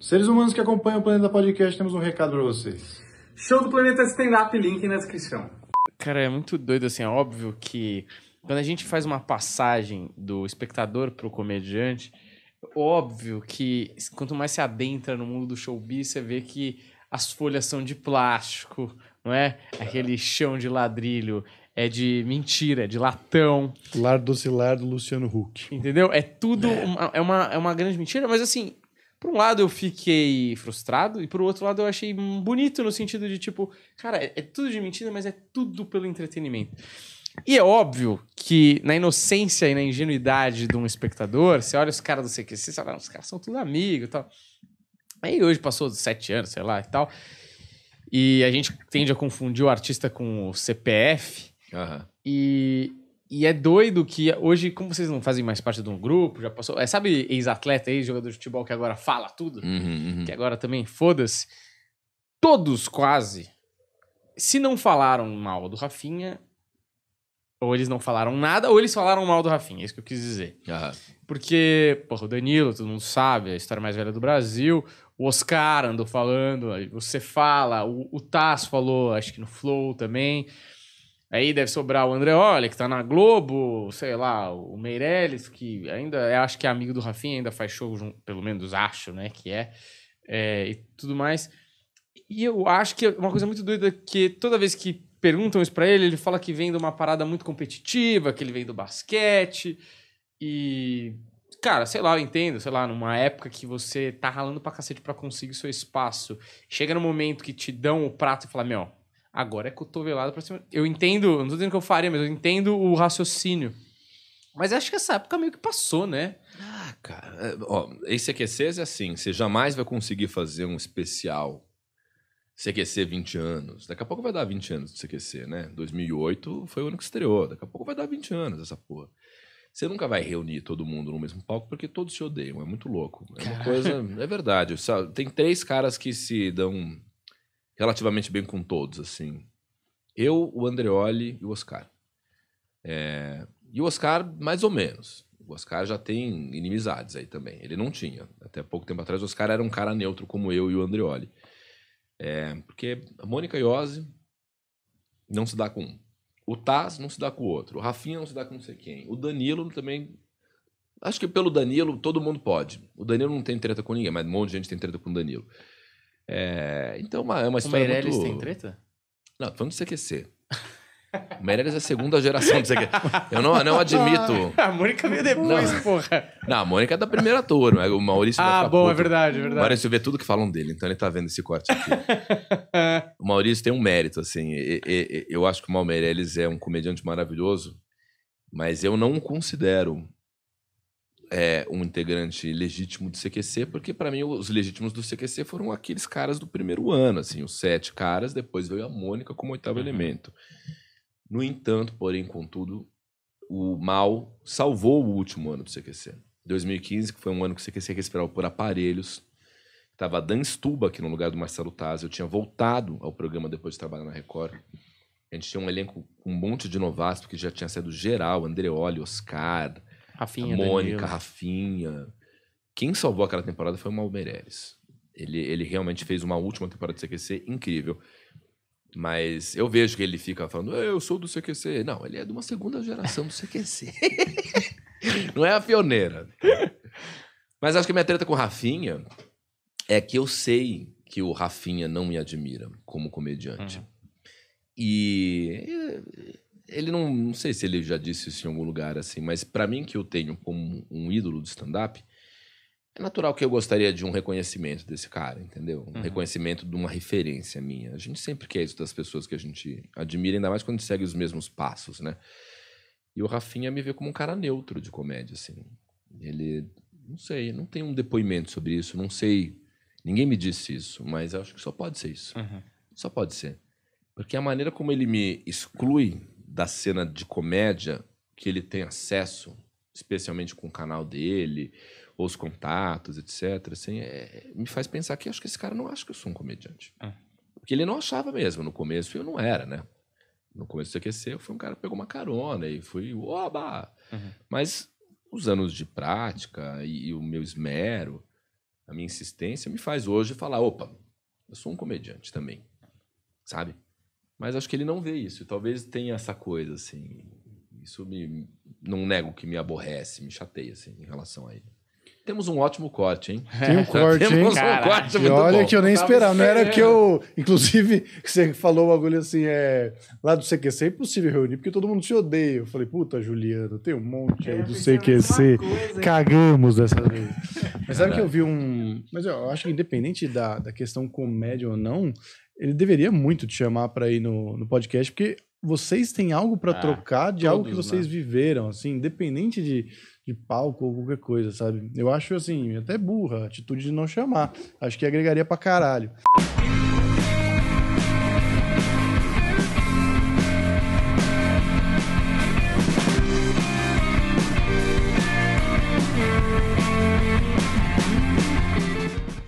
Seres humanos que acompanham o Planeta Podcast, temos um recado para vocês. Show do Planeta Stand Up, link na descrição. Cara, é muito doido, assim, é óbvio que quando a gente faz uma passagem do espectador pro comediante, óbvio que quanto mais se adentra no mundo do showbiz, você vê que as folhas são de plástico, não é? Aquele chão de ladrilho é de mentira, é de latão. Lar docilar do Luciano Huck. Entendeu? É tudo, uma, é, uma, é uma grande mentira, mas assim, por um lado eu fiquei frustrado, e por outro lado eu achei bonito no sentido de tipo, cara, é, é tudo de mentira, mas é tudo pelo entretenimento. E é óbvio que na inocência e na ingenuidade de um espectador, você olha os caras do CQC, você fala, ah, os caras são tudo amigo e tal. Aí hoje passou sete anos, sei lá e tal. E a gente tende a confundir o artista com o CPF. Uhum. E, e é doido que hoje, como vocês não fazem mais parte de um grupo, já passou. É, sabe, ex-atleta, ex-jogador de futebol que agora fala tudo? Uhum, uhum. Que agora também, foda-se. Todos quase, se não falaram mal do Rafinha, ou eles não falaram nada, ou eles falaram mal do Rafinha. É isso que eu quis dizer. Uhum. Porque, porra, o Danilo, todo mundo sabe, a história mais velha do Brasil. O Oscar andou falando, você fala, o, o Tasso falou, acho que no Flow também. Aí deve sobrar o André Olha, que tá na Globo, sei lá, o Meirelles, que ainda é, acho que é amigo do Rafinha, ainda faz show, pelo menos acho, né, que é, é, e tudo mais. E eu acho que é uma coisa muito doida que toda vez que perguntam isso pra ele, ele fala que vem de uma parada muito competitiva, que ele vem do basquete, e... Cara, sei lá, eu entendo, sei lá, numa época que você tá ralando pra cacete pra conseguir seu espaço, chega no momento que te dão o prato e fala, meu, Agora é cotovelada pra cima. Eu entendo, não tô dizendo que eu faria, mas eu entendo o raciocínio. Mas acho que essa época meio que passou, né? Ah, cara. É, ó, esse aquecer é assim: você jamais vai conseguir fazer um especial CQC 20 anos. Daqui a pouco vai dar 20 anos de CQC, né? 2008 foi o ano que estreou. Daqui a pouco vai dar 20 anos essa porra. Você nunca vai reunir todo mundo no mesmo palco porque todos se odeiam. É muito louco. É uma coisa. É verdade. Tem três caras que se dão relativamente bem com todos, assim. Eu, o Andreoli e o Oscar. É... E o Oscar, mais ou menos. O Oscar já tem inimizades aí também. Ele não tinha. Até pouco tempo atrás, o Oscar era um cara neutro como eu e o Andreoli. É... Porque a Mônica Iose não se dá com um. O Taz não se dá com o outro. O Rafinha não se dá com não sei quem. O Danilo também. Acho que pelo Danilo todo mundo pode. O Danilo não tem treta com ninguém, mas um monte de gente tem treta com o Danilo. É, então, é uma, é uma história. O Meirelles muito... tem treta? Não, falando do CQC. O Meirelles é a segunda geração do CQC. Eu não, não admito. Ah, a Mônica veio depois, não. porra. Não, a Mônica é da primeira turma. O Maurício. Ah, bom, puto. é verdade, é verdade. O Maurício vê tudo que falam dele, então ele tá vendo esse corte aqui. o Maurício tem um mérito, assim. eu acho que o Mal Meirelles é um comediante maravilhoso, mas eu não considero é, um integrante legítimo do CQC, porque para mim os legítimos do CQC foram aqueles caras do primeiro ano, assim, os sete caras, depois veio a Mônica como oitavo uhum. elemento. No entanto, porém, contudo, o mal salvou o último ano do CQC. 2015, que foi um ano que o CQC respirava por aparelhos, estava a Dan Stuba aqui no lugar do Marcelo Taz, eu tinha voltado ao programa depois de trabalhar na Record. A gente tinha um elenco com um monte de novatos, porque já tinha sido geral, Andreoli, Oscar, Rafinha, Mônica, Danilo. Rafinha. Quem salvou aquela temporada foi o Mauro Ele, ele realmente fez uma última temporada de CQC incrível. Mas eu vejo que ele fica falando, eu sou do CQC. Não, ele é de uma segunda geração do CQC. Não é a pioneira. Mas acho que a minha treta com o Rafinha é que eu sei que o Rafinha não me admira como comediante. Uhum. E ele não, não sei se ele já disse isso em algum lugar assim, mas para mim que eu tenho como um ídolo do stand-up, é natural que eu gostaria de um reconhecimento desse cara, entendeu? Um uhum. reconhecimento de uma referência minha. A gente sempre quer isso das pessoas que a gente admira, ainda mais quando a gente segue os mesmos passos, né? E o Rafinha me vê como um cara neutro de comédia, assim. Ele, não sei, não tem um depoimento sobre isso, não sei. Ninguém me disse isso, mas acho que só pode ser isso. Uhum. Só pode ser. Porque a maneira como ele me exclui da cena de comédia que ele tem acesso, especialmente com o canal dele, os contatos, etc., assim, é, me faz pensar que acho que esse cara não acha que eu sou um comediante. É. Porque ele não achava mesmo no começo, eu não era, né? No começo de aquecer, eu fui um cara que pegou uma carona e fui, oba! Uhum. Mas os anos de prática e, e o meu esmero, a minha insistência, me faz hoje falar, opa, eu sou um comediante também, sabe? Mas acho que ele não vê isso. Talvez tenha essa coisa, assim. Isso me. Não nego que me aborrece, me chateia, assim, em relação a ele. Temos um ótimo corte, hein? Tem um corte, hein? Um corte muito olha bom. que eu nem esperava. Não era que eu. Inclusive, você falou o bagulho assim, é. Lá do CQC é impossível reunir, porque todo mundo se odeia. Eu falei, puta, Juliano, tem um monte aí do CQC. Cagamos dessa vez. Mas sabe Caraca. que eu vi um. Mas eu acho que independente da, da questão comédia ou não, ele deveria muito te chamar para ir no, no podcast, porque vocês têm algo para ah, trocar de todos, algo que vocês né? viveram, assim, independente de, de palco ou qualquer coisa, sabe? Eu acho, assim, até burra a atitude de não chamar. Acho que agregaria pra caralho.